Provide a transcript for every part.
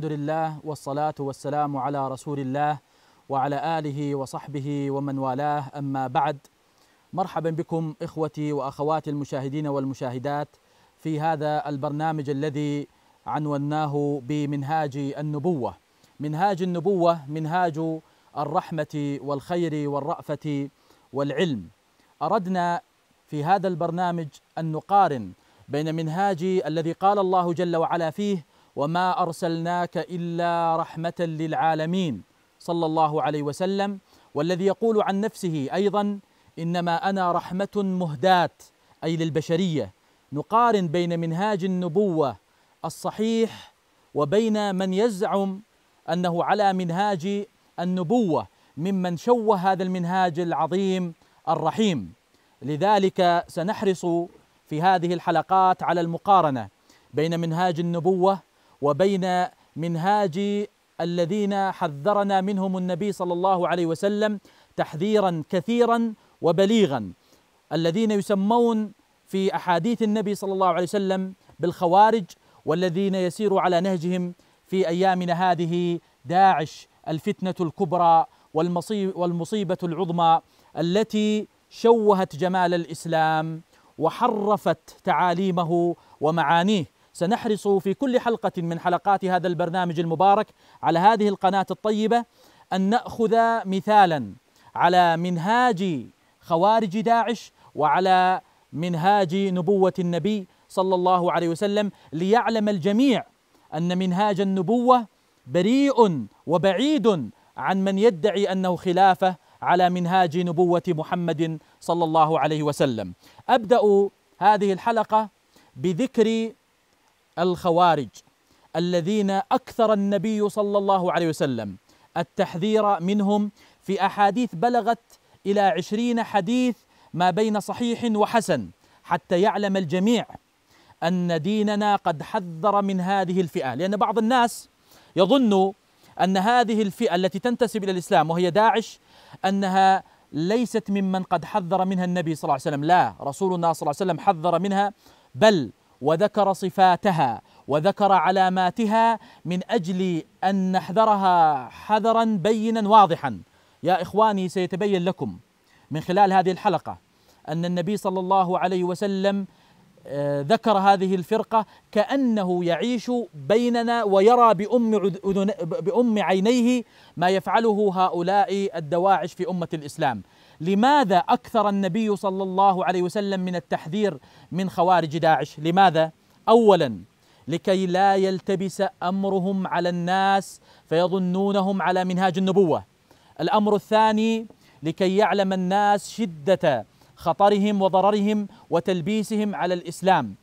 الحمد لله والصلاة والسلام على رسول الله وعلى آله وصحبه ومن والاه أما بعد مرحبا بكم إخوتي وأخواتي المشاهدين والمشاهدات في هذا البرنامج الذي عنوناه بمنهاج النبوة منهاج النبوة منهاج الرحمة والخير والرأفة والعلم أردنا في هذا البرنامج أن نقارن بين منهاج الذي قال الله جل وعلا فيه وما أرسلناك إلا رحمة للعالمين صلى الله عليه وسلم والذي يقول عن نفسه أيضا إنما أنا رحمة مهداة أي للبشرية نقارن بين منهاج النبوة الصحيح وبين من يزعم أنه على منهاج النبوة ممن شوه هذا المنهاج العظيم الرحيم لذلك سنحرص في هذه الحلقات على المقارنة بين منهاج النبوة وبين منهاج الذين حذرنا منهم النبي صلى الله عليه وسلم تحذيرا كثيرا وبليغا الذين يسمون في احاديث النبي صلى الله عليه وسلم بالخوارج والذين يسير على نهجهم في ايامنا هذه داعش الفتنه الكبرى والمصيبه العظمى التي شوهت جمال الاسلام وحرفت تعاليمه ومعانيه سنحرص في كل حلقة من حلقات هذا البرنامج المبارك على هذه القناة الطيبة أن نأخذ مثالا على منهاج خوارج داعش وعلى منهاج نبوة النبي صلى الله عليه وسلم ليعلم الجميع أن منهاج النبوة بريء وبعيد عن من يدعي أنه خلافة على منهاج نبوة محمد صلى الله عليه وسلم أبدأ هذه الحلقة بذكر الخوارج الذين اكثر النبي صلى الله عليه وسلم التحذير منهم في احاديث بلغت الى عشرين حديث ما بين صحيح وحسن حتى يعلم الجميع ان ديننا قد حذر من هذه الفئه لان بعض الناس يظن ان هذه الفئه التي تنتسب الى الاسلام وهي داعش انها ليست ممن قد حذر منها النبي صلى الله عليه وسلم لا رسولنا صلى الله عليه وسلم حذر منها بل وذكر صفاتها وذكر علاماتها من اجل ان نحذرها حذرا بينا واضحا يا اخواني سيتبين لكم من خلال هذه الحلقه ان النبي صلى الله عليه وسلم آه، ذكر هذه الفرقه كانه يعيش بيننا ويرى بام بام عينيه ما يفعله هؤلاء الدواعش في امه الاسلام لماذا اكثر النبي صلى الله عليه وسلم من التحذير من خوارج داعش لماذا اولا لكي لا يلتبس امرهم على الناس فيظنونهم على منهاج النبوه الامر الثاني لكي يعلم الناس شده خطرهم وضررهم وتلبيسهم على الاسلام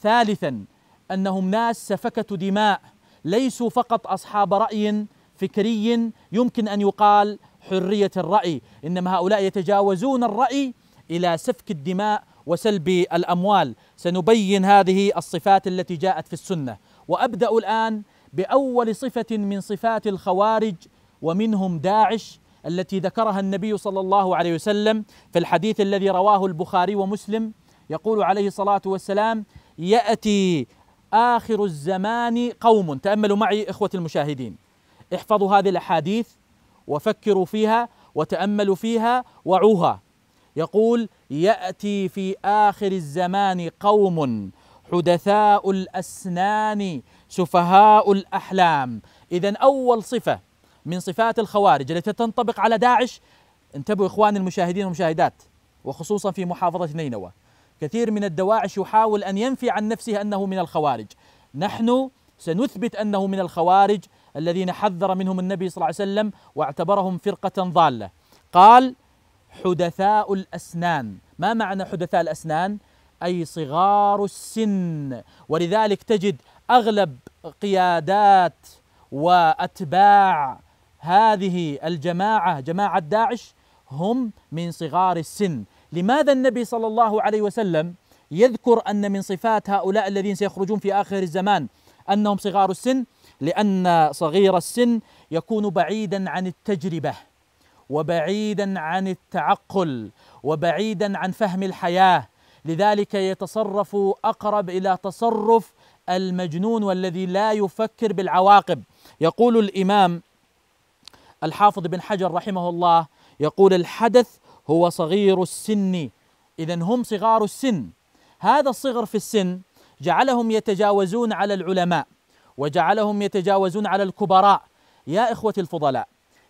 ثالثا انهم ناس سفكه دماء ليسوا فقط اصحاب راي فكري يمكن ان يقال حريه الراي انما هؤلاء يتجاوزون الراي الى سفك الدماء وسلب الاموال سنبين هذه الصفات التي جاءت في السنه وابدا الان باول صفه من صفات الخوارج ومنهم داعش التي ذكرها النبي صلى الله عليه وسلم في الحديث الذي رواه البخاري ومسلم يقول عليه الصلاه والسلام ياتي اخر الزمان قوم تاملوا معي اخوه المشاهدين احفظوا هذه الاحاديث وفكروا فيها وتاملوا فيها وعوها يقول ياتي في اخر الزمان قوم حدثاء الاسنان سفهاء الاحلام اذا اول صفه من صفات الخوارج التي تنطبق على داعش انتبهوا اخواني المشاهدين والمشاهدات وخصوصا في محافظه نينوى كثير من الدواعش يحاول ان ينفي عن نفسه انه من الخوارج نحن سنثبت انه من الخوارج الذين حذر منهم النبي صلى الله عليه وسلم واعتبرهم فرقة ضالة قال حدثاء الأسنان ما معنى حدثاء الأسنان؟ أي صغار السن ولذلك تجد أغلب قيادات وأتباع هذه الجماعة جماعة داعش هم من صغار السن لماذا النبي صلى الله عليه وسلم يذكر أن من صفات هؤلاء الذين سيخرجون في آخر الزمان أنهم صغار السن لأن صغير السن يكون بعيدا عن التجربة وبعيدا عن التعقل وبعيدا عن فهم الحياة لذلك يتصرف أقرب إلى تصرف المجنون والذي لا يفكر بالعواقب يقول الإمام الحافظ بن حجر رحمه الله يقول الحدث هو صغير السن إذا هم صغار السن هذا الصغر في السن جعلهم يتجاوزون على العلماء وجعلهم يتجاوزون على الكبراء يا اخوتي الفضلاء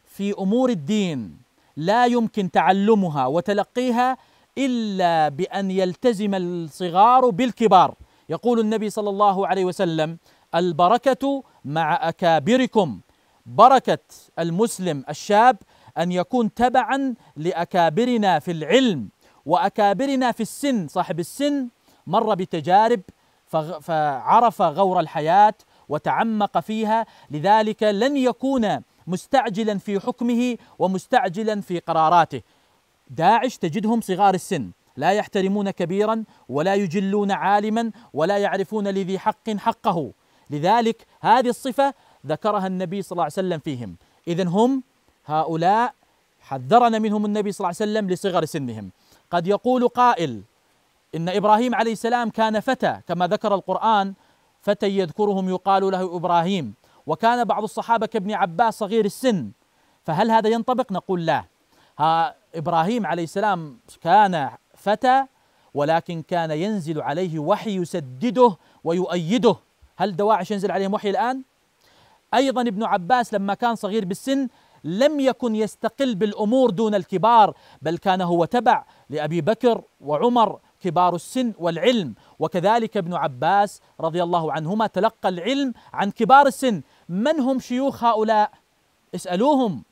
في امور الدين لا يمكن تعلمها وتلقيها الا بان يلتزم الصغار بالكبار يقول النبي صلى الله عليه وسلم البركه مع اكابركم بركه المسلم الشاب ان يكون تبعا لاكابرنا في العلم واكابرنا في السن صاحب السن مر بتجارب فعرف غور الحياه وتعمق فيها لذلك لن يكون مستعجلا في حكمه ومستعجلا في قراراته داعش تجدهم صغار السن لا يحترمون كبيرا ولا يجلون عالما ولا يعرفون لذي حق حقه لذلك هذه الصفه ذكرها النبي صلى الله عليه وسلم فيهم اذا هم هؤلاء حذرنا منهم النبي صلى الله عليه وسلم لصغر سنهم قد يقول قائل ان ابراهيم عليه السلام كان فتى كما ذكر القران فتى يذكرهم يقال له ابراهيم وكان بعض الصحابه كابن عباس صغير السن فهل هذا ينطبق نقول لا ها ابراهيم عليه السلام كان فتى ولكن كان ينزل عليه وحي يسدده ويؤيده هل دواعش ينزل عليهم وحي الان ايضا ابن عباس لما كان صغير بالسن لم يكن يستقل بالامور دون الكبار بل كان هو تبع لابي بكر وعمر كبار السن والعلم وكذلك ابن عباس رضي الله عنهما تلقى العلم عن كبار السن من هم شيوخ هؤلاء اسألوهم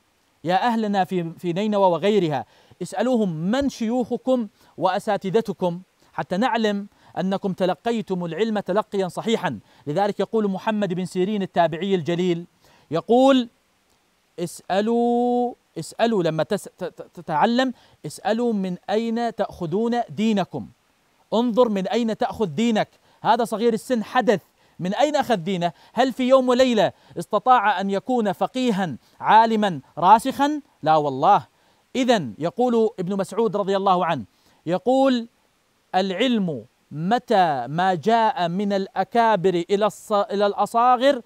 يا أهلنا في, في نينوى وغيرها اسألوهم من شيوخكم وأساتذتكم حتى نعلم أنكم تلقيتم العلم تلقيا صحيحا لذلك يقول محمد بن سيرين التابعي الجليل يقول اسألوا اسألوا لما تتعلم اسألوا من أين تأخذون دينكم انظر من أين تأخذ دينك هذا صغير السن حدث من أين أخذ دينه هل في يوم وليلة استطاع أن يكون فقيها عالما راسخا لا والله إذا يقول ابن مسعود رضي الله عنه يقول العلم متى ما جاء من الأكابر إلى, إلى الأصاغر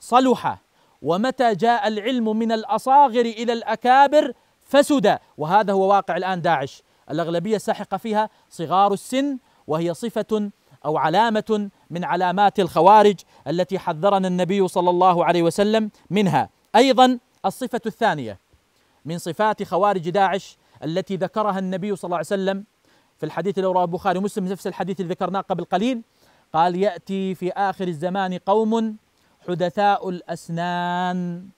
صلح ومتى جاء العلم من الأصاغر إلى الأكابر فسد وهذا هو واقع الآن داعش الأغلبية الساحقه فيها صغار السن وهي صفة أو علامة من علامات الخوارج التي حذرنا النبي صلى الله عليه وسلم منها أيضا الصفة الثانية من صفات خوارج داعش التي ذكرها النبي صلى الله عليه وسلم في الحديث اللي البخاري ومسلم نفس الحديث اللي ذكرناه قبل قليل قال يأتي في آخر الزمان قوم حدثاء الأسنان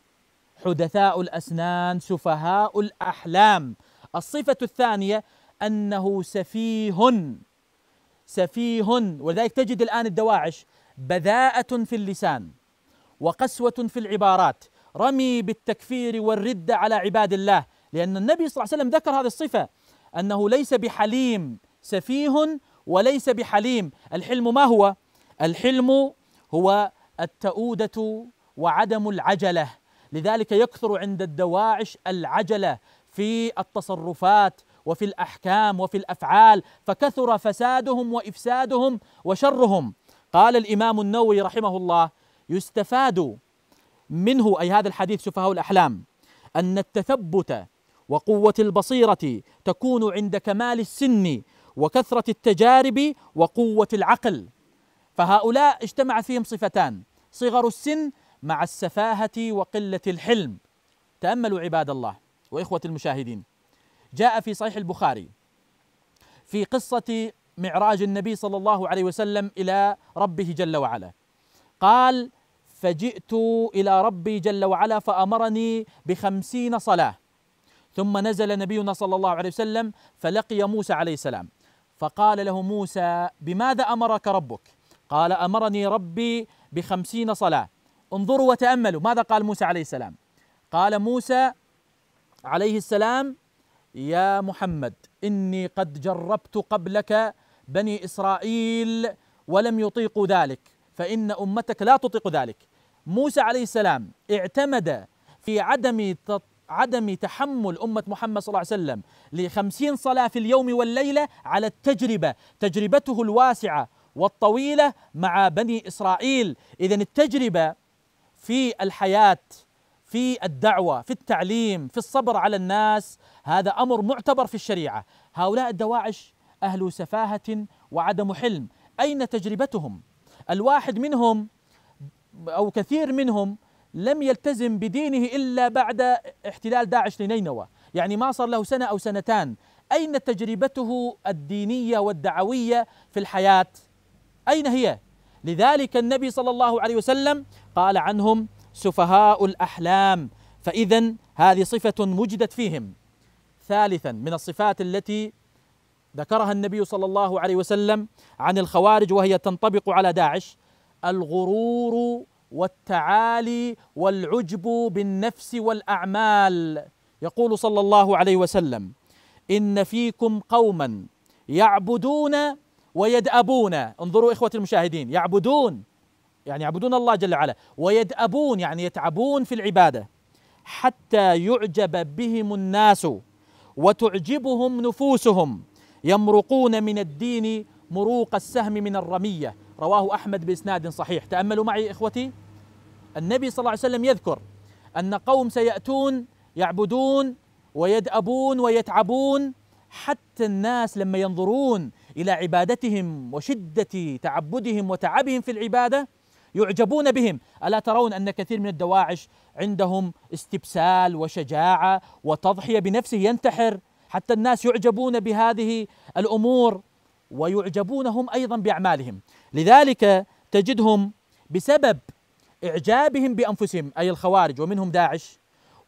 حدثاء الأسنان سفهاء الأحلام الصفة الثانية انه سفيه سفيه ولذلك تجد الان الدواعش بذاءة في اللسان وقسوة في العبارات رمي بالتكفير والردة على عباد الله لأن النبي صلى الله عليه وسلم ذكر هذه الصفة أنه ليس بحليم سفيه وليس بحليم الحلم ما هو؟ الحلم هو التؤودة وعدم العجلة لذلك يكثر عند الدواعش العجلة في التصرفات وفي الأحكام وفي الأفعال فكثر فسادهم وإفسادهم وشرهم قال الإمام النووي رحمه الله يستفاد منه أي هذا الحديث سفهاء الأحلام أن التثبت وقوة البصيرة تكون عند كمال السن وكثرة التجارب وقوة العقل فهؤلاء اجتمع فيهم صفتان صغر السن مع السفاهة وقلة الحلم تأملوا عباد الله وإخوة المشاهدين جاء في صحيح البخاري في قصة معراج النبي صلى الله عليه وسلم إلى ربه جل وعلا قال فجئت إلى ربي جل وعلا فأمرني بخمسين صلاة ثم نزل نبينا صلى الله عليه وسلم فلقي موسى عليه السلام فقال له موسى بماذا أمرك ربك قال أمرني ربي بخمسين صلاة انظروا وتأملوا ماذا قال موسى عليه السلام قال موسى عليه السلام يا محمد إني قد جربت قبلك بني إسرائيل ولم يطيقوا ذلك فإن أمتك لا تطيق ذلك موسى عليه السلام اعتمد في عدم عدم تحمل أمة محمد صلى الله عليه وسلم لخمسين صلاة في اليوم والليلة على التجربة تجربته الواسعة والطويلة مع بني إسرائيل إذا التجربة في الحياة في الدعوة في التعليم في الصبر على الناس هذا أمر معتبر في الشريعة هؤلاء الدواعش أهل سفاهة وعدم حلم أين تجربتهم الواحد منهم أو كثير منهم لم يلتزم بدينه إلا بعد احتلال داعش لنينوى يعني ما صار له سنة أو سنتان أين تجربته الدينية والدعوية في الحياة أين هي لذلك النبي صلى الله عليه وسلم قال عنهم سفهاء الأحلام فإذا هذه صفة وجدت فيهم ثالثا من الصفات التي ذكرها النبي صلى الله عليه وسلم عن الخوارج وهي تنطبق على داعش الغرور والتعالي والعجب بالنفس والاعمال يقول صلى الله عليه وسلم ان فيكم قوما يعبدون ويدأبون انظروا اخوتي المشاهدين يعبدون يعني يعبدون الله جل وعلا ويدأبون يعني يتعبون في العبادة حتى يعجب بهم الناس وتعجبهم نفوسهم يمرقون من الدين مروق السهم من الرمية رواه أحمد بإسناد صحيح تأملوا معي إخوتي النبي صلى الله عليه وسلم يذكر أن قوم سيأتون يعبدون ويدأبون ويتعبون حتى الناس لما ينظرون الى عبادتهم وشده تعبدهم وتعبهم في العباده يعجبون بهم الا ترون ان كثير من الدواعش عندهم استبسال وشجاعه وتضحيه بنفسه ينتحر حتى الناس يعجبون بهذه الامور ويعجبون هم ايضا باعمالهم لذلك تجدهم بسبب اعجابهم بانفسهم اي الخوارج ومنهم داعش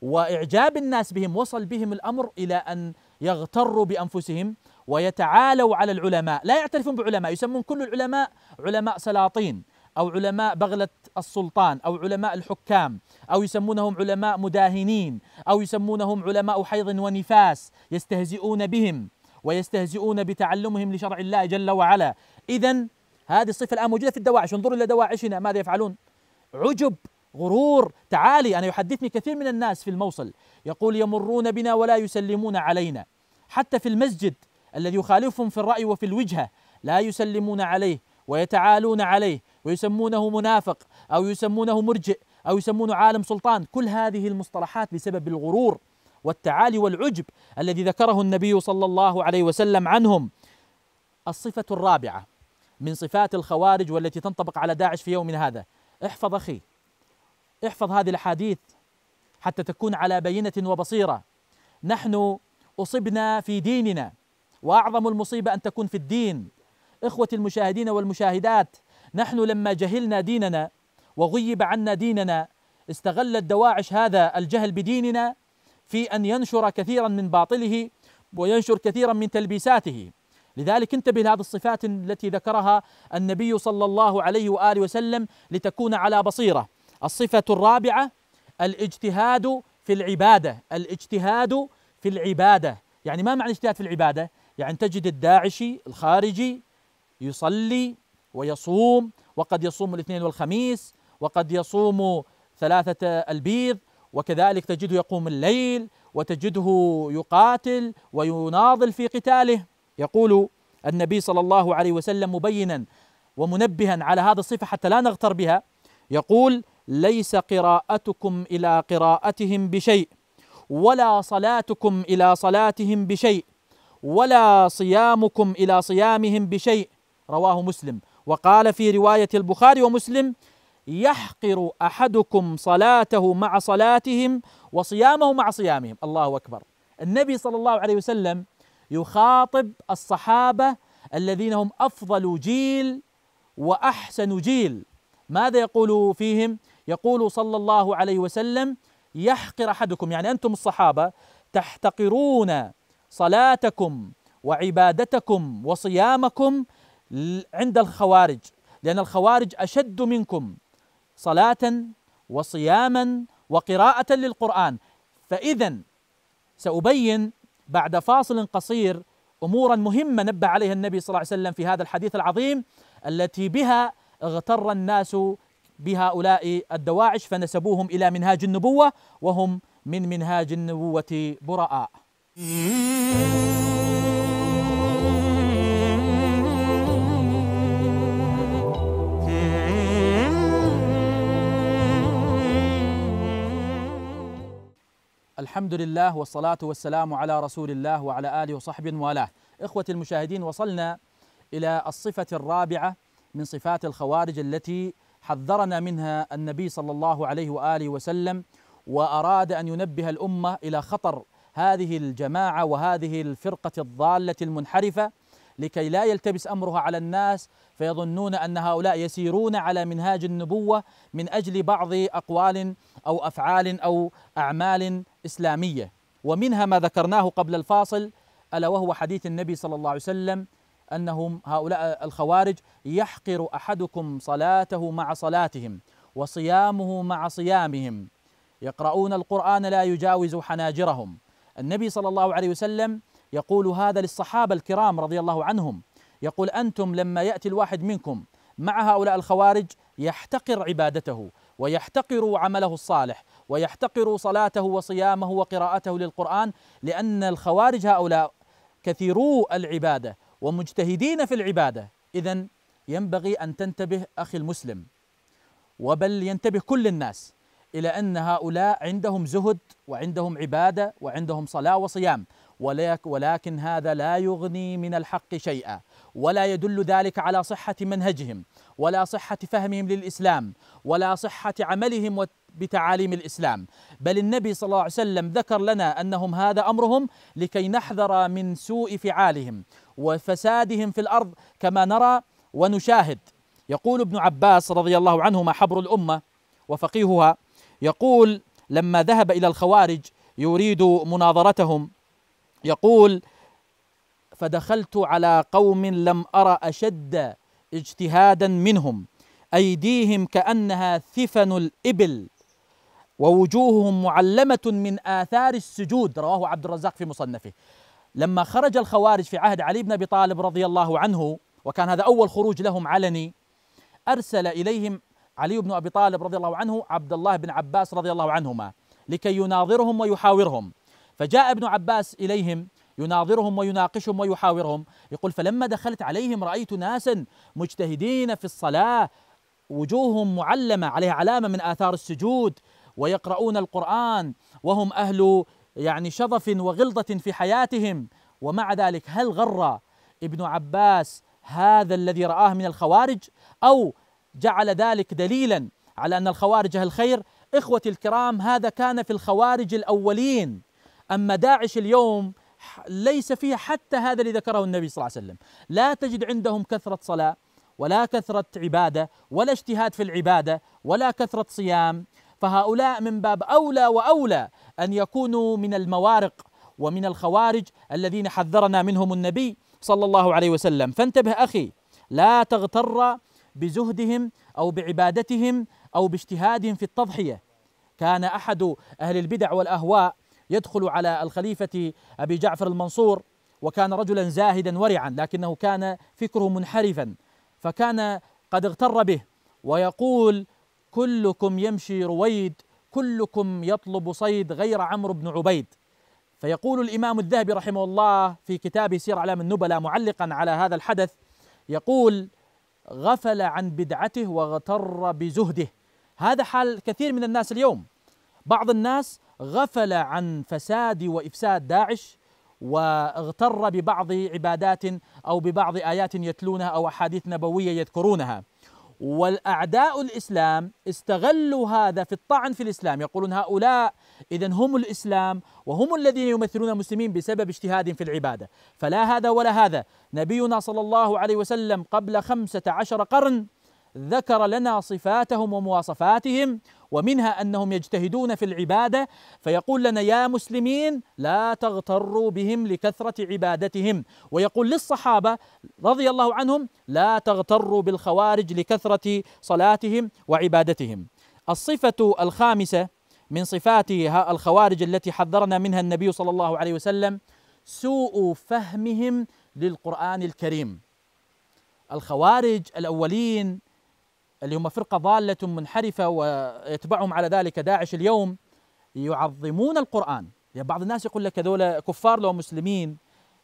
واعجاب الناس بهم وصل بهم الامر الى ان يغتروا بانفسهم ويتعالوا على العلماء لا يعترفون بعلماء يسمون كل العلماء علماء سلاطين أو علماء بغلة السلطان أو علماء الحكام أو يسمونهم علماء مداهنين أو يسمونهم علماء حيض ونفاس يستهزئون بهم ويستهزئون بتعلمهم لشرع الله جل وعلا إذا هذه الصفة الآن موجودة في الدواعش انظروا إلى دواعشنا ماذا يفعلون عجب غرور تعالي أنا يحدثني كثير من الناس في الموصل يقول يمرون بنا ولا يسلمون علينا حتى في المسجد الذي يخالفهم في الرأي وفي الوجهة لا يسلمون عليه ويتعالون عليه ويسمونه منافق أو يسمونه مرجئ أو يسمونه عالم سلطان كل هذه المصطلحات بسبب الغرور والتعالي والعجب الذي ذكره النبي صلى الله عليه وسلم عنهم الصفة الرابعة من صفات الخوارج والتي تنطبق على داعش في يومنا هذا احفظ أخي احفظ هذه الأحاديث حتى تكون على بينة وبصيرة نحن أصبنا في ديننا وأعظم المصيبة أن تكون في الدين إخوة المشاهدين والمشاهدات نحن لما جهلنا ديننا وغيب عنا ديننا استغلت دواعش هذا الجهل بديننا في ان ينشر كثيرا من باطله وينشر كثيرا من تلبيساته لذلك انتبه لهذه الصفات التي ذكرها النبي صلى الله عليه واله وسلم لتكون على بصيره الصفه الرابعه الاجتهاد في العباده الاجتهاد في العباده يعني ما معنى الاجتهاد في العباده يعني تجد الداعشي الخارجي يصلي ويصوم وقد يصوم الاثنين والخميس وقد يصوم ثلاثة البيض وكذلك تجده يقوم الليل وتجده يقاتل ويناضل في قتاله يقول النبي صلى الله عليه وسلم مبينا ومنبها على هذا الصفة حتى لا نغتر بها يقول ليس قراءتكم إلى قراءتهم بشيء ولا صلاتكم إلى صلاتهم بشيء ولا صيامكم إلى صيامهم بشيء رواه مسلم وقال في رواية البخاري ومسلم يحقر أحدكم صلاته مع صلاتهم وصيامه مع صيامهم الله أكبر النبي صلى الله عليه وسلم يخاطب الصحابة الذين هم أفضل جيل وأحسن جيل ماذا يقول فيهم يقول صلى الله عليه وسلم يحقر أحدكم يعني أنتم الصحابة تحتقرون صلاتكم وعبادتكم وصيامكم عند الخوارج لأن الخوارج أشد منكم صلاة وصياما وقراءة للقرآن فإذا سأبين بعد فاصل قصير أمورا مهمة نبه عليها النبي صلى الله عليه وسلم في هذا الحديث العظيم التي بها اغتر الناس بهؤلاء الدواعش فنسبوهم إلى منهاج النبوة وهم من منهاج النبوة براء إيه. الحمد لله والصلاة والسلام على رسول الله وعلى آله وصحبه والاه إخوة المشاهدين وصلنا إلى الصفة الرابعة من صفات الخوارج التي حذرنا منها النبي صلى الله عليه وآله وسلم وأراد أن ينبه الأمة إلى خطر هذه الجماعة وهذه الفرقة الضالة المنحرفة لكي لا يلتبس امرها على الناس فيظنون ان هؤلاء يسيرون على منهاج النبوه من اجل بعض اقوال او افعال او اعمال إسلامية ومنها ما ذكرناه قبل الفاصل ألا وهو حديث النبي صلى الله عليه وسلم أنهم هؤلاء الخوارج يحقر أحدكم صلاته مع صلاتهم وصيامه مع صيامهم يقرؤون القرآن لا يجاوز حناجرهم النبي صلى الله عليه وسلم يقول هذا للصحابة الكرام رضي الله عنهم يقول أنتم لما يأتي الواحد منكم مع هؤلاء الخوارج يحتقر عبادته ويحتقر عمله الصالح ويحتقر صلاته وصيامه وقراءته للقرآن لأن الخوارج هؤلاء كثيرو العبادة ومجتهدين في العبادة إذا ينبغي أن تنتبه أخي المسلم وبل ينتبه كل الناس إلى أن هؤلاء عندهم زهد وعندهم عبادة وعندهم صلاة وصيام ولكن هذا لا يغني من الحق شيئا ولا يدل ذلك على صحة منهجهم ولا صحة فهمهم للإسلام ولا صحة عملهم بتعاليم الإسلام بل النبي صلى الله عليه وسلم ذكر لنا أنهم هذا أمرهم لكي نحذر من سوء فعالهم وفسادهم في الأرض كما نرى ونشاهد يقول ابن عباس رضي الله عنهما حبر الأمة وفقيهها يقول لما ذهب إلى الخوارج يريد مناظرتهم يقول فدخلت على قوم لم أرى أشد اجتهادا منهم ايديهم كانها ثفن الابل ووجوههم معلمه من اثار السجود رواه عبد الرزاق في مصنفه لما خرج الخوارج في عهد علي بن ابي طالب رضي الله عنه وكان هذا اول خروج لهم علني ارسل اليهم علي بن ابي طالب رضي الله عنه عبد الله بن عباس رضي الله عنهما لكي يناظرهم ويحاورهم فجاء ابن عباس اليهم يناظرهم ويناقشهم ويحاورهم يقول فلما دخلت عليهم رأيت ناسا مجتهدين في الصلاة وجوههم معلمة عليها علامة من آثار السجود ويقرؤون القرآن وهم أهل يعني شظف وغلظة في حياتهم ومع ذلك هل غر ابن عباس هذا الذي رآه من الخوارج أو جعل ذلك دليلا على أن الخوارج أهل خير إخوتي الكرام هذا كان في الخوارج الأولين أما داعش اليوم ليس فيها حتى هذا اللي ذكره النبي صلى الله عليه وسلم لا تجد عندهم كثرة صلاة ولا كثرة عبادة ولا اجتهاد في العبادة ولا كثرة صيام فهؤلاء من باب أولى وأولى أن يكونوا من الموارق ومن الخوارج الذين حذرنا منهم النبي صلى الله عليه وسلم فانتبه أخي لا تغتر بزهدهم أو بعبادتهم أو باجتهادهم في التضحية كان أحد أهل البدع والأهواء يدخل على الخليفة أبي جعفر المنصور وكان رجلا زاهدا ورعا لكنه كان فكره منحرفا فكان قد اغتر به ويقول كلكم يمشي رويد كلكم يطلب صيد غير عمرو بن عبيد فيقول الإمام الذهبي رحمه الله في كتابه سير أعلام النبلاء معلقا على هذا الحدث يقول غفل عن بدعته واغتر بزهده هذا حال كثير من الناس اليوم بعض الناس غفل عن فساد وافساد داعش واغتر ببعض عبادات او ببعض ايات يتلونها او احاديث نبويه يذكرونها والاعداء الاسلام استغلوا هذا في الطعن في الاسلام يقولون هؤلاء اذا هم الاسلام وهم الذين يمثلون المسلمين بسبب اجتهاد في العباده فلا هذا ولا هذا نبينا صلى الله عليه وسلم قبل خمسه عشر قرن ذكر لنا صفاتهم ومواصفاتهم ومنها انهم يجتهدون في العباده فيقول لنا يا مسلمين لا تغتروا بهم لكثره عبادتهم ويقول للصحابه رضي الله عنهم لا تغتروا بالخوارج لكثره صلاتهم وعبادتهم الصفه الخامسه من صفات الخوارج التي حذرنا منها النبي صلى الله عليه وسلم سوء فهمهم للقران الكريم الخوارج الاولين اللي هم فرقة ضالة منحرفة ويتبعهم على ذلك داعش اليوم يعظمون القرآن يعني بعض الناس يقول لك هذول كفار لو مسلمين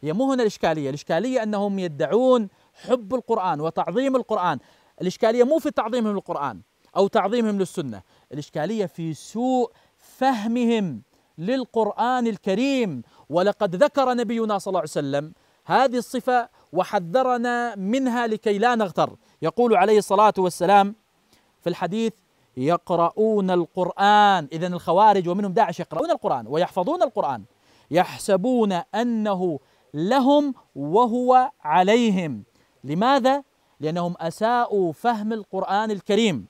هي مو هنا الإشكالية الإشكالية أنهم يدعون حب القرآن وتعظيم القرآن الإشكالية مو في تعظيمهم للقرآن أو تعظيمهم للسنة الإشكالية في سوء فهمهم للقرآن الكريم ولقد ذكر نبينا صلى الله عليه وسلم هذه الصفة وحذرنا منها لكي لا نغتر يقول عليه الصلاة والسلام في الحديث يقرؤون القرآن إذا الخوارج ومنهم داعش يقرؤون القرآن ويحفظون القرآن يحسبون أنه لهم وهو عليهم لماذا؟ لأنهم أساءوا فهم القرآن الكريم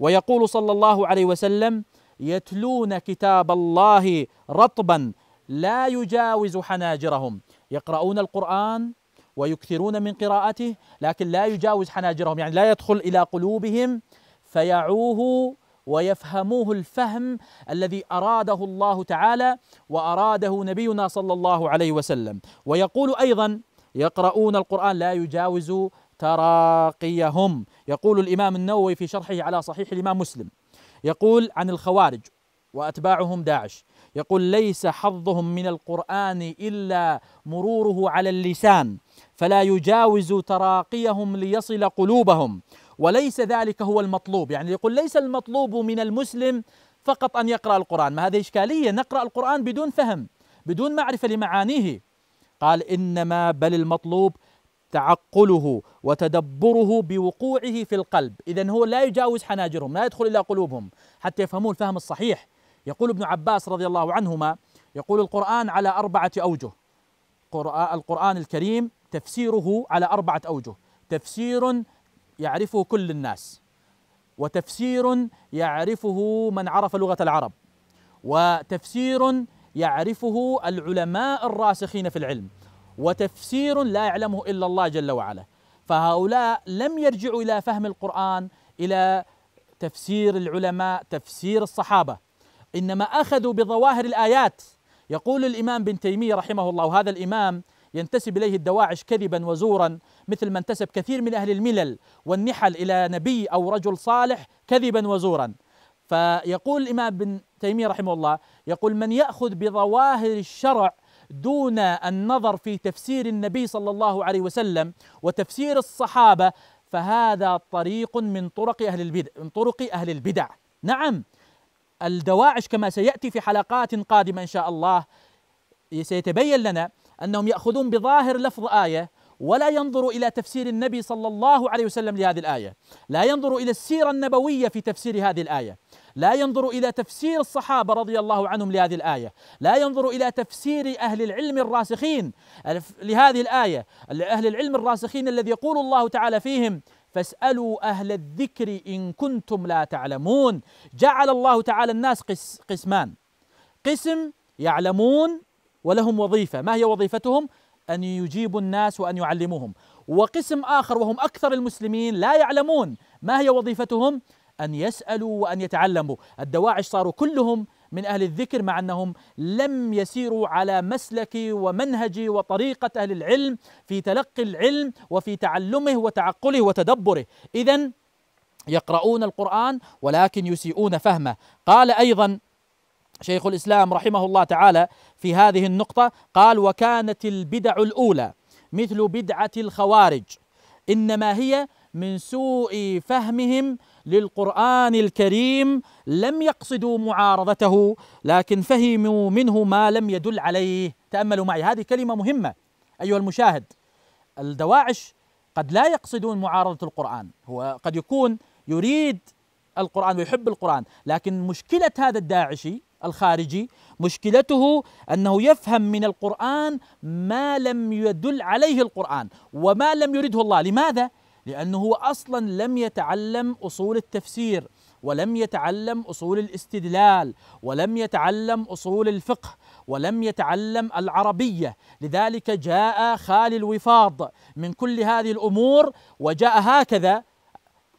ويقول صلى الله عليه وسلم يتلون كتاب الله رطبا لا يجاوز حناجرهم يقرؤون القرآن ويكثرون من قراءته لكن لا يجاوز حناجرهم يعني لا يدخل إلى قلوبهم فيعوه ويفهموه الفهم الذي أراده الله تعالى وأراده نبينا صلى الله عليه وسلم ويقول أيضا يقرؤون القرآن لا يجاوز تراقيهم يقول الإمام النووي في شرحه على صحيح الإمام مسلم يقول عن الخوارج وأتباعهم داعش يقول ليس حظهم من القرآن إلا مروره على اللسان فلا يجاوز تراقيهم ليصل قلوبهم وليس ذلك هو المطلوب يعني يقول ليس المطلوب من المسلم فقط أن يقرأ القرآن ما هذه إشكالية نقرأ القرآن بدون فهم بدون معرفة لمعانيه قال إنما بل المطلوب تعقله وتدبره بوقوعه في القلب إذا هو لا يجاوز حناجرهم لا يدخل إلى قلوبهم حتى يفهموا الفهم الصحيح يقول ابن عباس رضي الله عنهما يقول القرآن على أربعة أوجه القرآن الكريم تفسيره على أربعة أوجه تفسير يعرفه كل الناس وتفسير يعرفه من عرف لغة العرب وتفسير يعرفه العلماء الراسخين في العلم وتفسير لا يعلمه إلا الله جل وعلا فهؤلاء لم يرجعوا إلى فهم القرآن إلى تفسير العلماء تفسير الصحابة إنما أخذوا بظواهر الآيات يقول الإمام بن تيمية رحمه الله وهذا الإمام ينتسب إليه الدواعش كذبا وزورا مثل ما انتسب كثير من أهل الملل والنحل إلى نبي أو رجل صالح كذبا وزورا فيقول الإمام بن تيمية رحمه الله يقول من يأخذ بظواهر الشرع دون النظر في تفسير النبي صلى الله عليه وسلم وتفسير الصحابة فهذا طريق من طرق أهل البدع من طرق أهل البدع نعم الدواعش كما سياتي في حلقات قادمه ان شاء الله سيتبين لنا انهم ياخذون بظاهر لفظ ايه ولا ينظر الى تفسير النبي صلى الله عليه وسلم لهذه الايه، لا ينظر الى السيره النبويه في تفسير هذه الايه، لا ينظر الى تفسير الصحابه رضي الله عنهم لهذه الايه، لا ينظر الى تفسير اهل العلم الراسخين لهذه الايه، اهل العلم الراسخين الذي يقول الله تعالى فيهم فاسألوا أهل الذكر إن كنتم لا تعلمون جعل الله تعالى الناس قس قسمان قسم يعلمون ولهم وظيفة ما هي وظيفتهم؟ أن يجيبوا الناس وأن يعلموهم وقسم آخر وهم أكثر المسلمين لا يعلمون ما هي وظيفتهم؟ أن يسألوا وأن يتعلموا الدواعش صاروا كلهم من أهل الذكر مع أنهم لم يسيروا على مسلك ومنهج وطريقة أهل العلم في تلقي العلم وفي تعلمه وتعقله وتدبره إذا يقرؤون القرآن ولكن يسيئون فهمه قال أيضا شيخ الإسلام رحمه الله تعالى في هذه النقطة قال وكانت البدع الأولى مثل بدعة الخوارج إنما هي من سوء فهمهم للقرآن الكريم لم يقصدوا معارضته لكن فهموا منه ما لم يدل عليه تأملوا معي هذه كلمة مهمة أيها المشاهد الدواعش قد لا يقصدون معارضة القرآن هو قد يكون يريد القرآن ويحب القرآن لكن مشكلة هذا الداعشي الخارجي مشكلته انه يفهم من القران ما لم يدل عليه القران وما لم يرده الله لماذا لأنه هو أصلا لم يتعلم أصول التفسير ولم يتعلم أصول الاستدلال ولم يتعلم أصول الفقه ولم يتعلم العربية لذلك جاء خالي الوفاض من كل هذه الأمور وجاء هكذا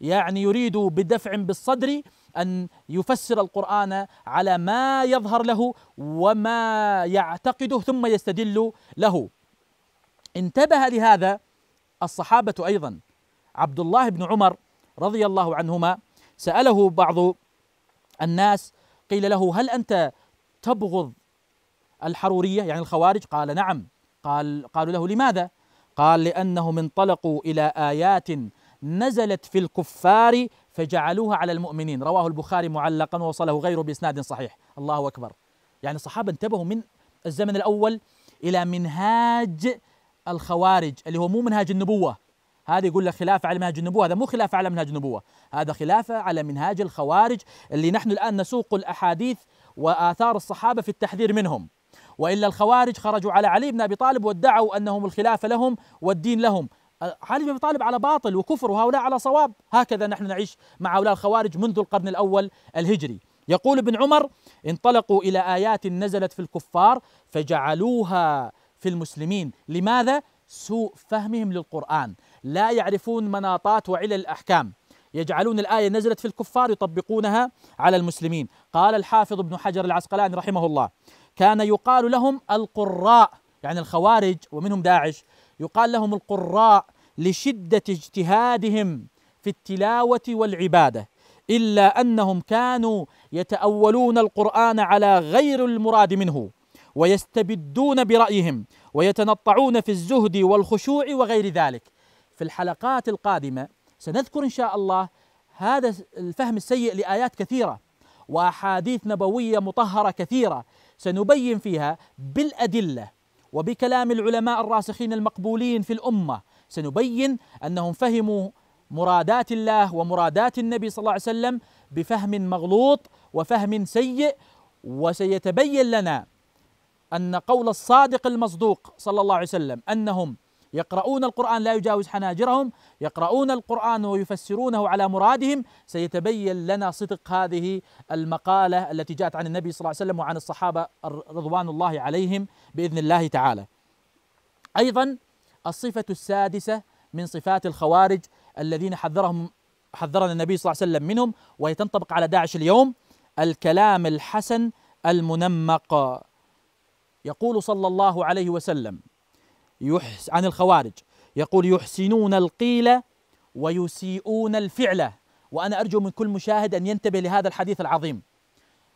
يعني يريد بدفع بالصدر ان يفسر القران على ما يظهر له وما يعتقده ثم يستدل له انتبه لهذا الصحابه ايضا عبد الله بن عمر رضي الله عنهما سأله بعض الناس قيل له هل أنت تبغض الحرورية يعني الخوارج قال نعم قال قالوا له لماذا قال لأنهم انطلقوا إلى آيات نزلت في الكفار فجعلوها على المؤمنين رواه البخاري معلقا ووصله غيره بإسناد صحيح الله أكبر يعني الصحابة انتبهوا من الزمن الأول إلى منهاج الخوارج اللي هو مو منهاج النبوة هذا يقول لك خلاف على منهاج النبوة هذا مو خلاف على منهاج النبوة هذا خلاف على منهاج الخوارج اللي نحن الآن نسوق الأحاديث وآثار الصحابة في التحذير منهم وإلا الخوارج خرجوا على علي بن أبي طالب وادعوا أنهم الخلافة لهم والدين لهم آه، علي بن أبي طالب على باطل وكفر وهؤلاء على صواب هكذا نحن نعيش مع هؤلاء الخوارج منذ القرن الأول الهجري يقول ابن عمر انطلقوا إلى آيات نزلت في الكفار فجعلوها في المسلمين لماذا؟ سوء فهمهم للقرآن لا يعرفون مناطات وعلل الأحكام يجعلون الآية نزلت في الكفار يطبقونها على المسلمين قال الحافظ ابن حجر العسقلاني رحمه الله كان يقال لهم القراء يعني الخوارج ومنهم داعش يقال لهم القراء لشدة اجتهادهم في التلاوة والعبادة إلا أنهم كانوا يتأولون القرآن على غير المراد منه ويستبدون برأيهم ويتنطعون في الزهد والخشوع وغير ذلك في الحلقات القادمه سنذكر ان شاء الله هذا الفهم السيء لايات كثيره واحاديث نبويه مطهره كثيره سنبين فيها بالادله وبكلام العلماء الراسخين المقبولين في الامه سنبين انهم فهموا مرادات الله ومرادات النبي صلى الله عليه وسلم بفهم مغلوط وفهم سيء وسيتبين لنا ان قول الصادق المصدوق صلى الله عليه وسلم انهم يقرؤون القرآن لا يجاوز حناجرهم يقرؤون القرآن ويفسرونه على مرادهم سيتبين لنا صدق هذه المقالة التي جاءت عن النبي صلى الله عليه وسلم وعن الصحابة رضوان الله عليهم بإذن الله تعالى أيضا الصفة السادسة من صفات الخوارج الذين حذرهم حذرنا النبي صلى الله عليه وسلم منهم وهي تنطبق على داعش اليوم الكلام الحسن المنمق يقول صلى الله عليه وسلم يحس عن الخوارج يقول يحسنون القيل ويسيئون الفعل وأنا أرجو من كل مشاهد أن ينتبه لهذا الحديث العظيم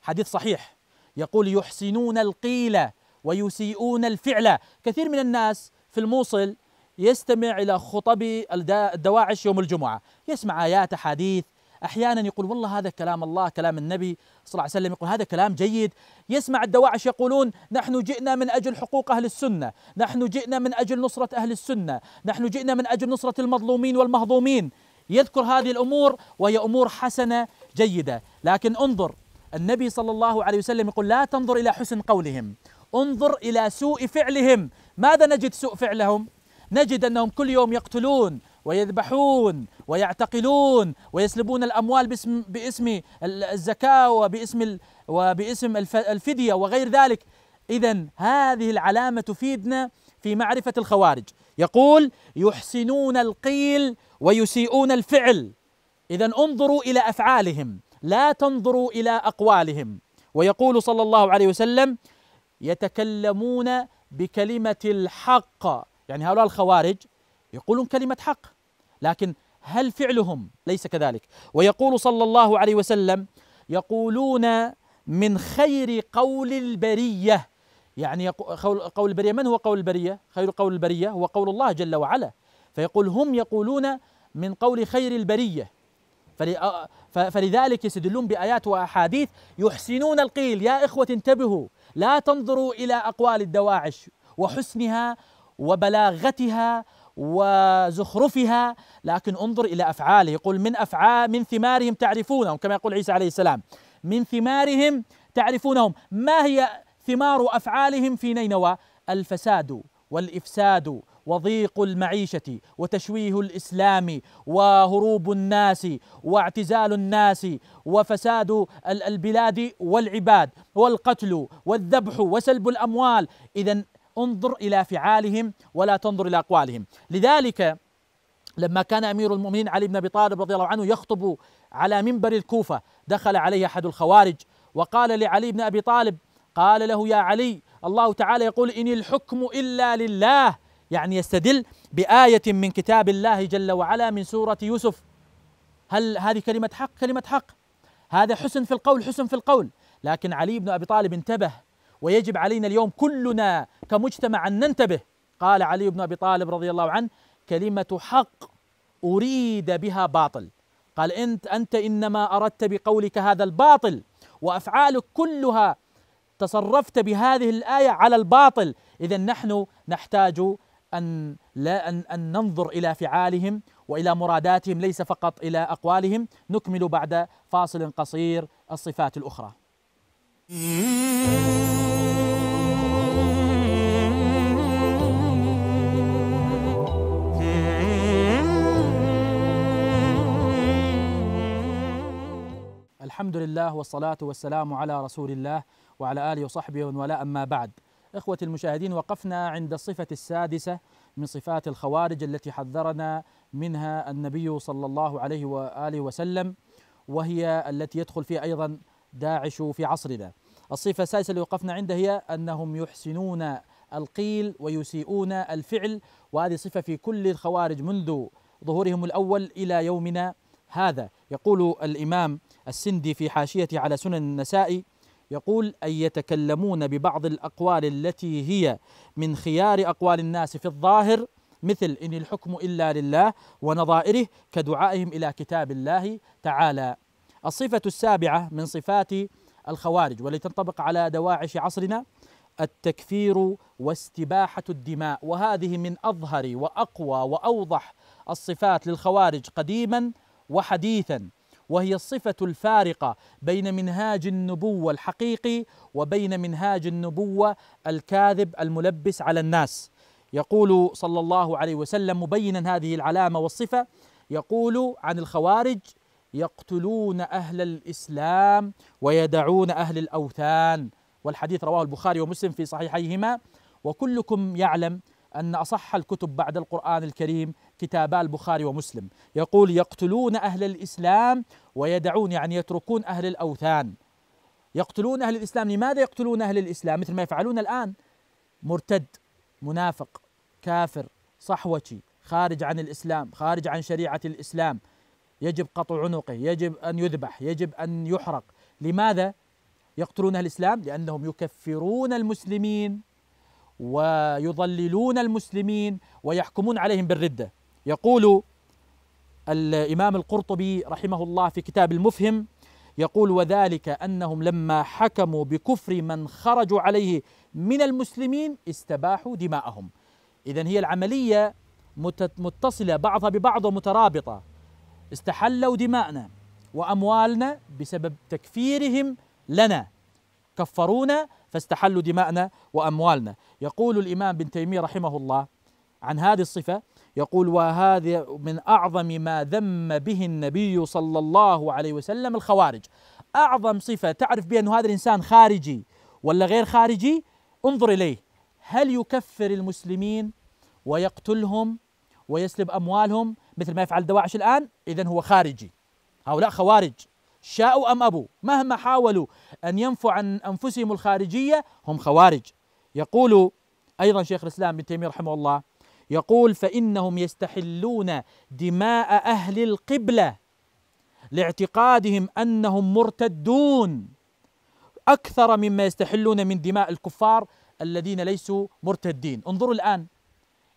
حديث صحيح يقول يحسنون القيل ويسيئون الفعل كثير من الناس في الموصل يستمع إلى خطب الدواعش يوم الجمعة يسمع آيات حديث أحيانا يقول والله هذا كلام الله كلام النبي صلى الله عليه وسلم يقول هذا كلام جيد يسمع الدواعش يقولون نحن جئنا من أجل حقوق أهل السنة نحن جئنا من أجل نصرة أهل السنة نحن جئنا من أجل نصرة المظلومين والمهضومين يذكر هذه الأمور وهي أمور حسنة جيدة لكن انظر النبي صلى الله عليه وسلم يقول لا تنظر إلى حسن قولهم انظر إلى سوء فعلهم ماذا نجد سوء فعلهم؟ نجد أنهم كل يوم يقتلون ويذبحون ويعتقلون ويسلبون الأموال باسم, باسم الزكاة وباسم, وباسم الفدية وغير ذلك إذا هذه العلامة تفيدنا في معرفة الخوارج يقول يحسنون القيل ويسيئون الفعل إذا انظروا إلى أفعالهم لا تنظروا إلى أقوالهم ويقول صلى الله عليه وسلم يتكلمون بكلمة الحق يعني هؤلاء الخوارج يقولون كلمة حق لكن هل فعلهم ليس كذلك ويقول صلى الله عليه وسلم يقولون من خير قول البرية يعني قول البرية من هو قول البرية خير قول البرية هو قول الله جل وعلا فيقول هم يقولون من قول خير البرية فلذلك يستدلون بآيات وأحاديث يحسنون القيل يا إخوة انتبهوا لا تنظروا إلى أقوال الدواعش وحسنها وبلاغتها وزخرفها لكن انظر إلى أفعاله يقول من أفعال من ثمارهم تعرفونهم كما يقول عيسى عليه السلام من ثمارهم تعرفونهم ما هي ثمار أفعالهم في نينوى الفساد والإفساد وضيق المعيشة وتشويه الإسلام وهروب الناس واعتزال الناس وفساد البلاد والعباد والقتل والذبح وسلب الأموال إذا انظر إلى فعالهم ولا تنظر إلى أقوالهم لذلك لما كان أمير المؤمنين علي بن أبي طالب رضي الله عنه يخطب على منبر الكوفة دخل عليه أحد الخوارج وقال لعلي بن أبي طالب قال له يا علي الله تعالى يقول إن الحكم إلا لله يعني يستدل بآية من كتاب الله جل وعلا من سورة يوسف هل هذه كلمة حق؟ كلمة حق هذا حسن في القول حسن في القول لكن علي بن أبي طالب انتبه ويجب علينا اليوم كلنا كمجتمع أن ننتبه قال علي بن أبي طالب رضي الله عنه كلمة حق أريد بها باطل قال أنت أنت إنما أردت بقولك هذا الباطل وأفعالك كلها تصرفت بهذه الآية على الباطل إذا نحن نحتاج أن لا أن, أن ننظر إلى فعالهم والى مراداتهم ليس فقط الى اقوالهم نكمل بعد فاصل قصير الصفات الاخرى الحمد لله والصلاة والسلام على رسول الله وعلى آله وصحبه ومن والاه أما بعد إخوتي المشاهدين وقفنا عند الصفة السادسة من صفات الخوارج التي حذرنا منها النبي صلى الله عليه وآله وسلم وهي التي يدخل فيها أيضا داعش في عصرنا الصفة السادسة اللي وقفنا عندها هي أنهم يحسنون القيل ويسيئون الفعل وهذه صفة في كل الخوارج منذ ظهورهم الأول إلى يومنا هذا يقول الإمام السندي في حاشية على سنن النسائي يقول أن يتكلمون ببعض الأقوال التي هي من خيار أقوال الناس في الظاهر مثل إن الحكم إلا لله ونظائره كدعائهم إلى كتاب الله تعالى الصفة السابعة من صفات الخوارج والتي تنطبق على دواعش عصرنا التكفير واستباحة الدماء وهذه من أظهر وأقوى وأوضح الصفات للخوارج قديما وحديثا وهي الصفة الفارقة بين منهاج النبوة الحقيقي وبين منهاج النبوة الكاذب الملبس على الناس يقول صلى الله عليه وسلم مبينا هذه العلامة والصفة يقول عن الخوارج يقتلون أهل الإسلام ويدعون أهل الأوثان والحديث رواه البخاري ومسلم في صحيحيهما وكلكم يعلم أن أصح الكتب بعد القرآن الكريم كتابا البخاري ومسلم يقول يقتلون أهل الإسلام ويدعون يعني يتركون أهل الأوثان يقتلون أهل الإسلام لماذا يقتلون أهل الإسلام مثل ما يفعلون الآن مرتد منافق كافر صحوتي خارج عن الإسلام خارج عن شريعة الإسلام يجب قطع عنقه يجب أن يذبح يجب أن يحرق لماذا يقتلون أهل الإسلام لأنهم يكفرون المسلمين ويضللون المسلمين ويحكمون عليهم بالردة يقول الإمام القرطبي رحمه الله في كتاب المفهم يقول وذلك أنهم لما حكموا بكفر من خرجوا عليه من المسلمين استباحوا دماءهم إذا هي العملية متصلة بعضها ببعض ومترابطة استحلوا دماءنا وأموالنا بسبب تكفيرهم لنا كفرونا فاستحلوا دماءنا وأموالنا يقول الإمام بن تيمية رحمه الله عن هذه الصفة يقول وهذا من أعظم ما ذم به النبي صلى الله عليه وسلم الخوارج أعظم صفة تعرف بأن هذا الإنسان خارجي ولا غير خارجي انظر إليه هل يكفر المسلمين ويقتلهم ويسلب أموالهم مثل ما يفعل دواعش الآن إذا هو خارجي هؤلاء خوارج شاءوا أم أبوا مهما حاولوا أن ينفوا عن أنفسهم الخارجية هم خوارج يقول أيضا شيخ الإسلام ابن تيمية رحمه الله يقول فإنهم يستحلون دماء أهل القبلة لاعتقادهم أنهم مرتدون أكثر مما يستحلون من دماء الكفار الذين ليسوا مرتدين انظروا الآن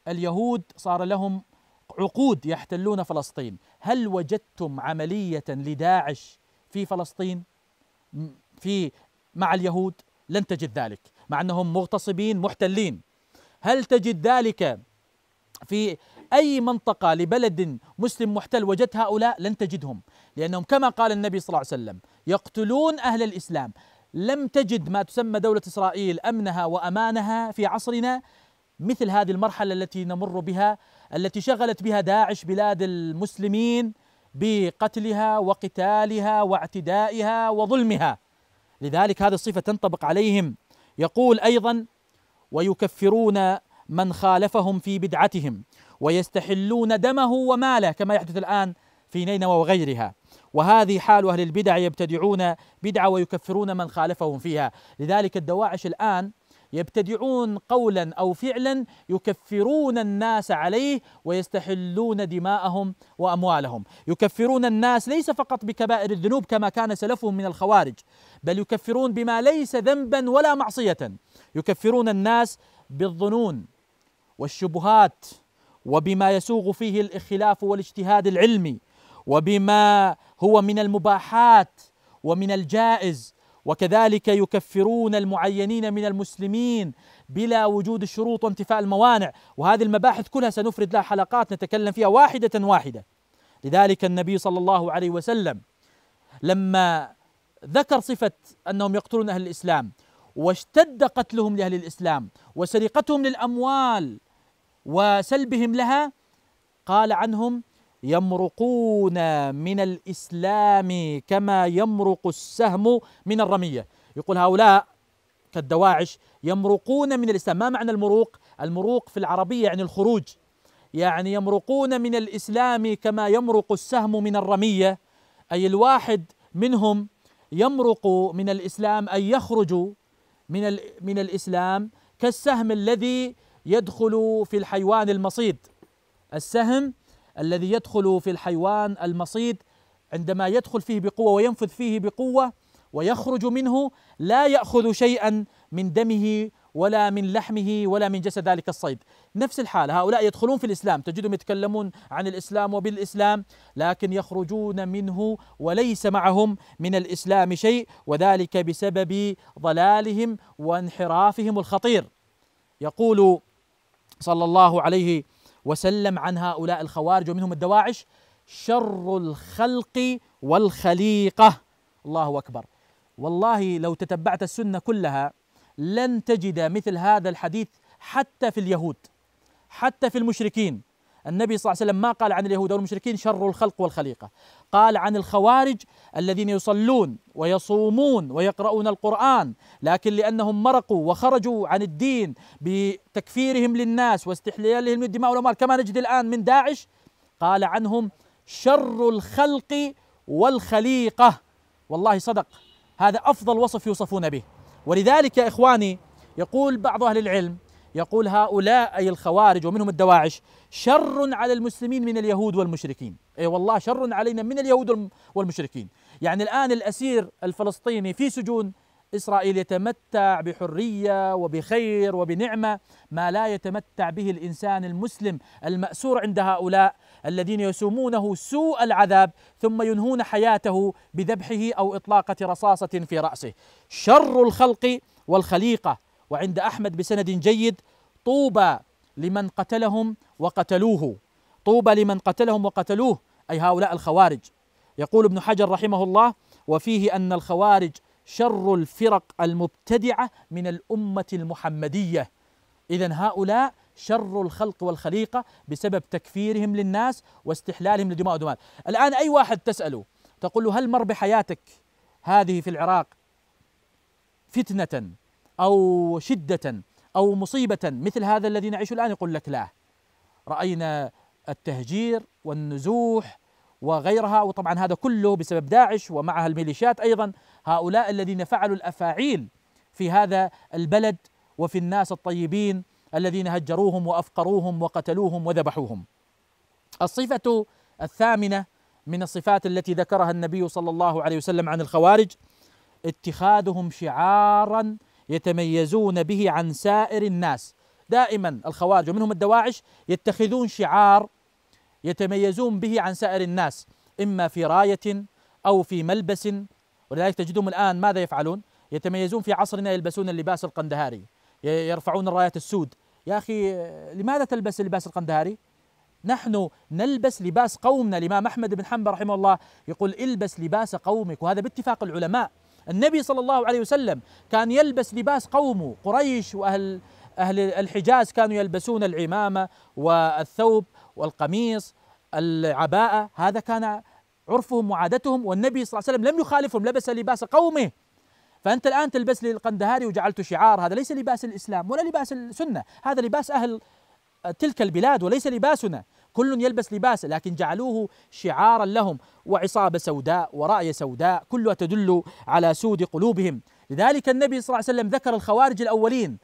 اليهود صار لهم عقود يحتلون فلسطين هل وجدتم عملية لداعش في فلسطين في مع اليهود لن تجد ذلك مع أنهم مغتصبين محتلين هل تجد ذلك في أي منطقة لبلد مسلم محتل وجدت هؤلاء لن تجدهم لأنهم كما قال النبي صلى الله عليه وسلم يقتلون أهل الإسلام لم تجد ما تسمى دولة إسرائيل أمنها وأمانها في عصرنا مثل هذه المرحلة التي نمر بها التي شغلت بها داعش بلاد المسلمين بقتلها وقتالها واعتدائها وظلمها لذلك هذه الصفة تنطبق عليهم يقول أيضا ويكفرون من خالفهم في بدعتهم ويستحلون دمه وماله كما يحدث الآن في نينوى وغيرها وهذه حال أهل البدع يبتدعون بدعة ويكفرون من خالفهم فيها لذلك الدواعش الآن يبتدعون قولا او فعلا يكفرون الناس عليه ويستحلون دماءهم واموالهم، يكفرون الناس ليس فقط بكبائر الذنوب كما كان سلفهم من الخوارج، بل يكفرون بما ليس ذنبا ولا معصيه، يكفرون الناس بالظنون والشبهات وبما يسوغ فيه الاختلاف والاجتهاد العلمي وبما هو من المباحات ومن الجائز وكذلك يكفرون المعينين من المسلمين بلا وجود الشروط وانتفاء الموانع وهذه المباحث كلها سنفرد لها حلقات نتكلم فيها واحدة واحدة لذلك النبي صلى الله عليه وسلم لما ذكر صفة أنهم يقتلون أهل الإسلام واشتد قتلهم لأهل الإسلام وسرقتهم للأموال وسلبهم لها قال عنهم يمرقون من الاسلام كما يمرق السهم من الرميه يقول هؤلاء كالدواعش يمرقون من الاسلام ما معنى المروق المروق في العربيه يعني الخروج يعني يمرقون من الاسلام كما يمرق السهم من الرميه اي الواحد منهم يمرق من الاسلام اي يخرج من من الاسلام كالسهم الذي يدخل في الحيوان المصيد السهم الذي يدخل في الحيوان المصيد عندما يدخل فيه بقوه وينفذ فيه بقوه ويخرج منه لا ياخذ شيئا من دمه ولا من لحمه ولا من جسد ذلك الصيد نفس الحالة هؤلاء يدخلون في الإسلام تجدهم يتكلمون عن الإسلام وبالإسلام لكن يخرجون منه وليس معهم من الإسلام شيء وذلك بسبب ضلالهم وانحرافهم الخطير يقول صلى الله عليه وسلم عن هؤلاء الخوارج ومنهم الدواعش شر الخلق والخليقه الله اكبر والله لو تتبعت السنه كلها لن تجد مثل هذا الحديث حتى في اليهود حتى في المشركين النبي صلى الله عليه وسلم ما قال عن اليهود والمشركين شر الخلق والخليقة قال عن الخوارج الذين يصلون ويصومون ويقرؤون القرآن لكن لأنهم مرقوا وخرجوا عن الدين بتكفيرهم للناس واستحلالهم للدماء والأموال كما نجد الآن من داعش قال عنهم شر الخلق والخليقة والله صدق هذا أفضل وصف يوصفون به ولذلك يا إخواني يقول بعض أهل العلم يقول هؤلاء أي الخوارج ومنهم الدواعش شر على المسلمين من اليهود والمشركين أي والله شر علينا من اليهود والمشركين يعني الآن الأسير الفلسطيني في سجون إسرائيل يتمتع بحرية وبخير وبنعمة ما لا يتمتع به الإنسان المسلم المأسور عند هؤلاء الذين يسومونه سوء العذاب ثم ينهون حياته بذبحه أو إطلاقة رصاصة في رأسه شر الخلق والخليقة وعند أحمد بسند جيد طوبى لمن قتلهم وقتلوه طوبى لمن قتلهم وقتلوه أي هؤلاء الخوارج يقول ابن حجر رحمه الله وفيه أن الخوارج شر الفرق المبتدعة من الأمة المحمدية إذا هؤلاء شر الخلق والخليقة بسبب تكفيرهم للناس واستحلالهم لدماء ودماء الآن أي واحد تسأله تقول له هل مر بحياتك هذه في العراق فتنة أو شدة أو مصيبة مثل هذا الذي نعيشه الآن يقول لك لا رأينا التهجير والنزوح وغيرها وطبعا هذا كله بسبب داعش ومعها الميليشيات أيضا هؤلاء الذين فعلوا الأفاعيل في هذا البلد وفي الناس الطيبين الذين هجروهم وأفقروهم وقتلوهم وذبحوهم الصفة الثامنة من الصفات التي ذكرها النبي صلى الله عليه وسلم عن الخوارج اتخاذهم شعارا يتميزون به عن سائر الناس دائما الخوارج ومنهم الدواعش يتخذون شعار يتميزون به عن سائر الناس اما في رايه او في ملبس ولذلك تجدهم الان ماذا يفعلون؟ يتميزون في عصرنا يلبسون اللباس القندهاري يرفعون الرايات السود يا اخي لماذا تلبس اللباس القندهاري؟ نحن نلبس لباس قومنا الامام احمد بن حنبل رحمه الله يقول البس لباس قومك وهذا باتفاق العلماء النبي صلى الله عليه وسلم كان يلبس لباس قومه قريش وأهل أهل الحجاز كانوا يلبسون العمامة والثوب والقميص العباءة هذا كان عرفهم وعادتهم والنبي صلى الله عليه وسلم لم يخالفهم لبس لباس قومه فأنت الآن تلبس لي القندهاري وجعلته شعار هذا ليس لباس الإسلام ولا لباس السنة هذا لباس أهل تلك البلاد وليس لباسنا كل يلبس لباسه لكن جعلوه شعارا لهم وعصابة سوداء ورأية سوداء كلها تدل على سود قلوبهم لذلك النبي صلى الله عليه وسلم ذكر الخوارج الأولين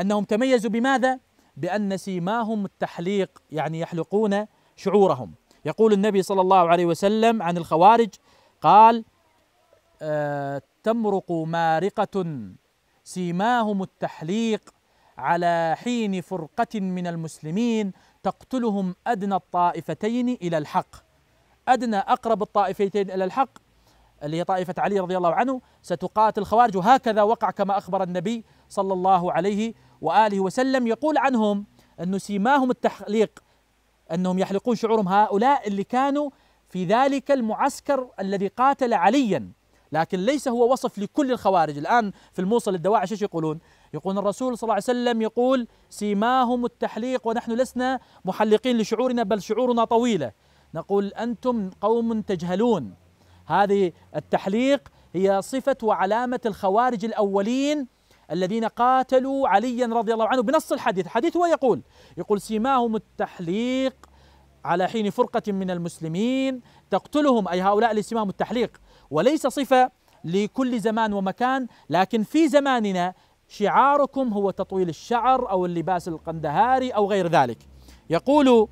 أنهم تميزوا بماذا؟ بأن سيماهم التحليق يعني يحلقون شعورهم يقول النبي صلى الله عليه وسلم عن الخوارج قال آه تمرق مارقة سيماهم التحليق على حين فرقة من المسلمين تقتلهم أدنى الطائفتين إلى الحق أدنى أقرب الطائفتين إلى الحق اللي هي طائفة علي رضي الله عنه ستقاتل الخوارج وهكذا وقع كما أخبر النبي صلى الله عليه وآله وسلم يقول عنهم أن سيماهم التحليق أنهم يحلقون شعورهم هؤلاء اللي كانوا في ذلك المعسكر الذي قاتل عليا لكن ليس هو وصف لكل الخوارج الآن في الموصل الدواعش ايش يقولون يقول الرسول صلى الله عليه وسلم يقول سيماهم التحليق ونحن لسنا محلقين لشعورنا بل شعورنا طويلة نقول أنتم قوم تجهلون هذه التحليق هي صفة وعلامة الخوارج الأولين الذين قاتلوا عليا رضي الله عنه بنص الحديث حديث هو يقول يقول سيماهم التحليق على حين فرقة من المسلمين تقتلهم أي هؤلاء اللي سيماهم التحليق وليس صفة لكل زمان ومكان لكن في زماننا شعاركم هو تطويل الشعر أو اللباس القندهاري أو غير ذلك يقول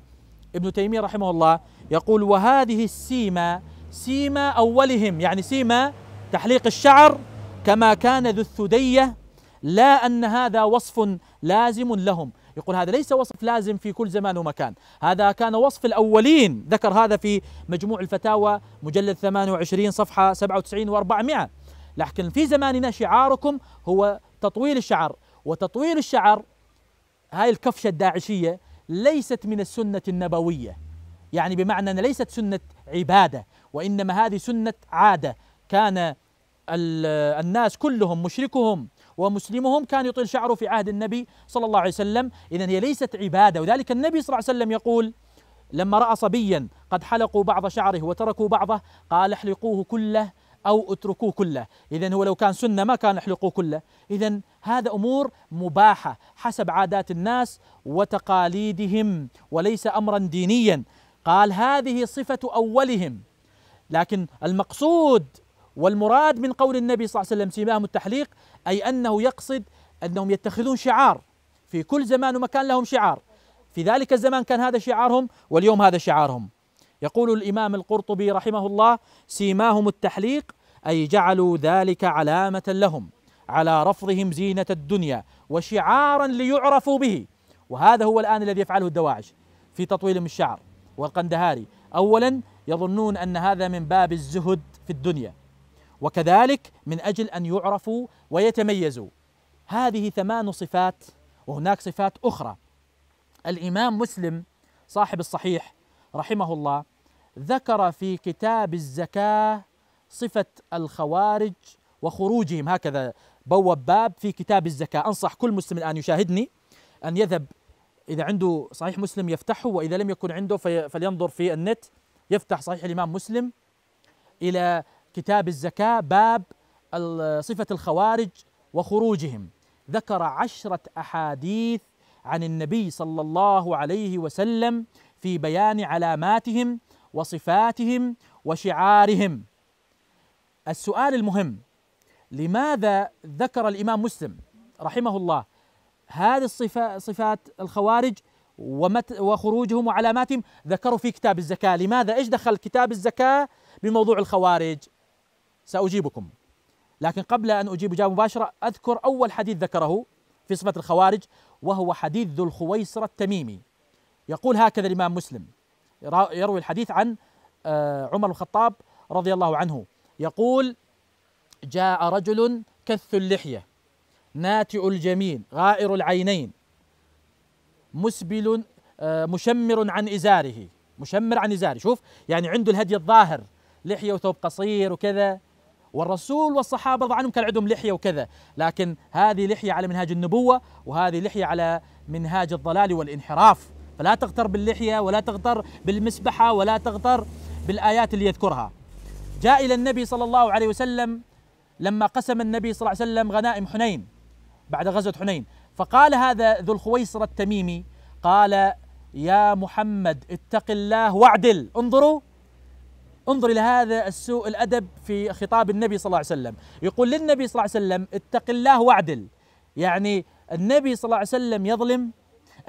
ابن تيمية رحمه الله يقول وهذه السيما سيما أولهم يعني سيما تحليق الشعر كما كان ذو الثدية لا أن هذا وصف لازم لهم يقول هذا ليس وصف لازم في كل زمان ومكان هذا كان وصف الأولين ذكر هذا في مجموع الفتاوى مجلد 28 صفحة 97 و400 لكن في زماننا شعاركم هو تطويل الشعر وتطويل الشعر هاي الكفشة الداعشية ليست من السنة النبوية يعني بمعنى أن ليست سنة عبادة وإنما هذه سنة عادة كان الناس كلهم مشركهم ومسلمهم كان يطيل شعره في عهد النبي صلى الله عليه وسلم إذا هي ليست عبادة وذلك النبي صلى الله عليه وسلم يقول لما رأى صبيا قد حلقوا بعض شعره وتركوا بعضه قال احلقوه كله أو اتركوه كله إذا هو لو كان سنة ما كان احلقوه كله إذا هذا أمور مباحة حسب عادات الناس وتقاليدهم وليس أمرا دينيا قال هذه صفة أولهم لكن المقصود والمراد من قول النبي صلى الله عليه وسلم سيماهم التحليق أي أنه يقصد أنهم يتخذون شعار في كل زمان ومكان لهم شعار في ذلك الزمان كان هذا شعارهم واليوم هذا شعارهم يقول الإمام القرطبي رحمه الله سيماهم التحليق أي جعلوا ذلك علامة لهم على رفضهم زينة الدنيا وشعارا ليعرفوا به وهذا هو الآن الذي يفعله الدواعش في تطويلهم الشعر والقندهاري أولا يظنون أن هذا من باب الزهد في الدنيا وكذلك من أجل أن يعرفوا ويتميزوا هذه ثمان صفات وهناك صفات أخرى الإمام مسلم صاحب الصحيح رحمه الله ذكر في كتاب الزكاه صفه الخوارج وخروجهم هكذا بوب باب في كتاب الزكاه انصح كل مسلم الان يشاهدني ان يذهب اذا عنده صحيح مسلم يفتحه واذا لم يكن عنده فلينظر في النت يفتح صحيح الامام مسلم الى كتاب الزكاه باب صفه الخوارج وخروجهم ذكر عشره احاديث عن النبي صلى الله عليه وسلم في بيان علاماتهم وصفاتهم وشعارهم السؤال المهم لماذا ذكر الامام مسلم رحمه الله هذه الصفات صفات الخوارج ومت وخروجهم وعلاماتهم ذكروا في كتاب الزكاه لماذا ايش دخل كتاب الزكاه بموضوع الخوارج ساجيبكم لكن قبل ان اجيب اجابه مباشره اذكر اول حديث ذكره في صفه الخوارج وهو حديث ذو الخويصره التميمي يقول هكذا الامام مسلم يروي الحديث عن آه، عمر الخطاب رضي الله عنه يقول جاء رجل كث اللحيه ناتئ الجمين غائر العينين مسبل آه، مشمر عن ازاره مشمر عن ازاره شوف يعني عنده الهدي الظاهر لحيه وثوب قصير وكذا والرسول والصحابه رضي عنهم كان عندهم لحيه وكذا لكن هذه لحيه على منهاج النبوه وهذه لحيه على منهاج الضلال والانحراف فلا تغتر باللحية ولا تغتر بالمسبحة ولا تغتر بالآيات اللي يذكرها جاء إلى النبي صلى الله عليه وسلم لما قسم النبي صلى الله عليه وسلم غنائم حنين بعد غزوة حنين فقال هذا ذو الخويصرة التميمي قال يا محمد اتق الله واعدل انظروا انظر الى هذا السوء الادب في خطاب النبي صلى الله عليه وسلم يقول للنبي صلى الله عليه وسلم اتق الله واعدل يعني النبي صلى الله عليه وسلم يظلم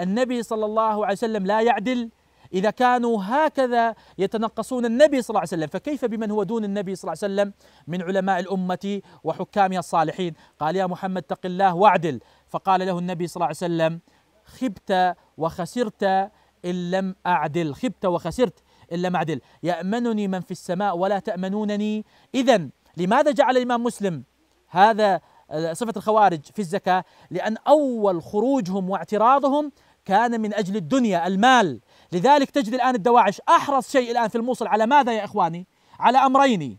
النبي صلى الله عليه وسلم لا يعدل إذا كانوا هكذا يتنقصون النبي صلى الله عليه وسلم فكيف بمن هو دون النبي صلى الله عليه وسلم من علماء الأمة وحكامها الصالحين قال يا محمد تق الله واعدل فقال له النبي صلى الله عليه وسلم خبت وخسرت إن لم أعدل خبت وخسرت إن لم أعدل يأمنني من في السماء ولا تأمنونني إذا لماذا جعل الإمام مسلم هذا آه، صفة الخوارج في الزكاة لأن أول خروجهم واعتراضهم كان من أجل الدنيا المال لذلك تجد الآن الدواعش أحرص شيء الآن في الموصل على ماذا يا إخواني على أمرين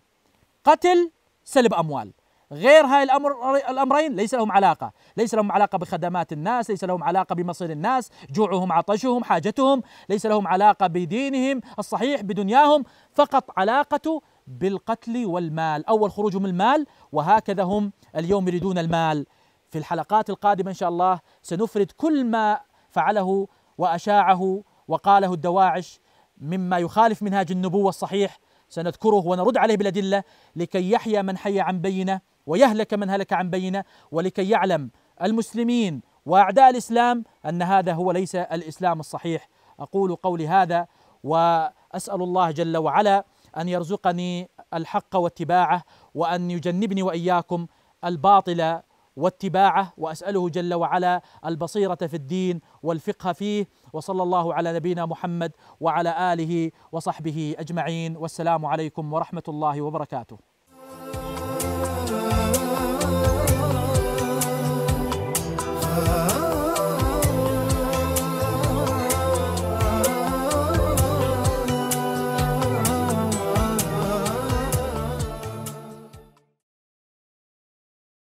قتل سلب أموال غير هاي الأمر الأمرين ليس لهم علاقة ليس لهم علاقة بخدمات الناس ليس لهم علاقة بمصير الناس جوعهم عطشهم حاجتهم ليس لهم علاقة بدينهم الصحيح بدنياهم فقط علاقة بالقتل والمال أول خروجهم من المال وهكذا هم اليوم يريدون المال في الحلقات القادمة إن شاء الله سنفرد كل ما فعله واشاعه وقاله الدواعش مما يخالف منهاج النبوه الصحيح سنذكره ونرد عليه بالادله لكي يحيا من حي عن بينه ويهلك من هلك عن بينه ولكي يعلم المسلمين واعداء الاسلام ان هذا هو ليس الاسلام الصحيح اقول قولي هذا واسال الله جل وعلا ان يرزقني الحق واتباعه وان يجنبني واياكم الباطل واتباعه واساله جل وعلا البصيره في الدين والفقه فيه وصلى الله على نبينا محمد وعلى اله وصحبه اجمعين والسلام عليكم ورحمه الله وبركاته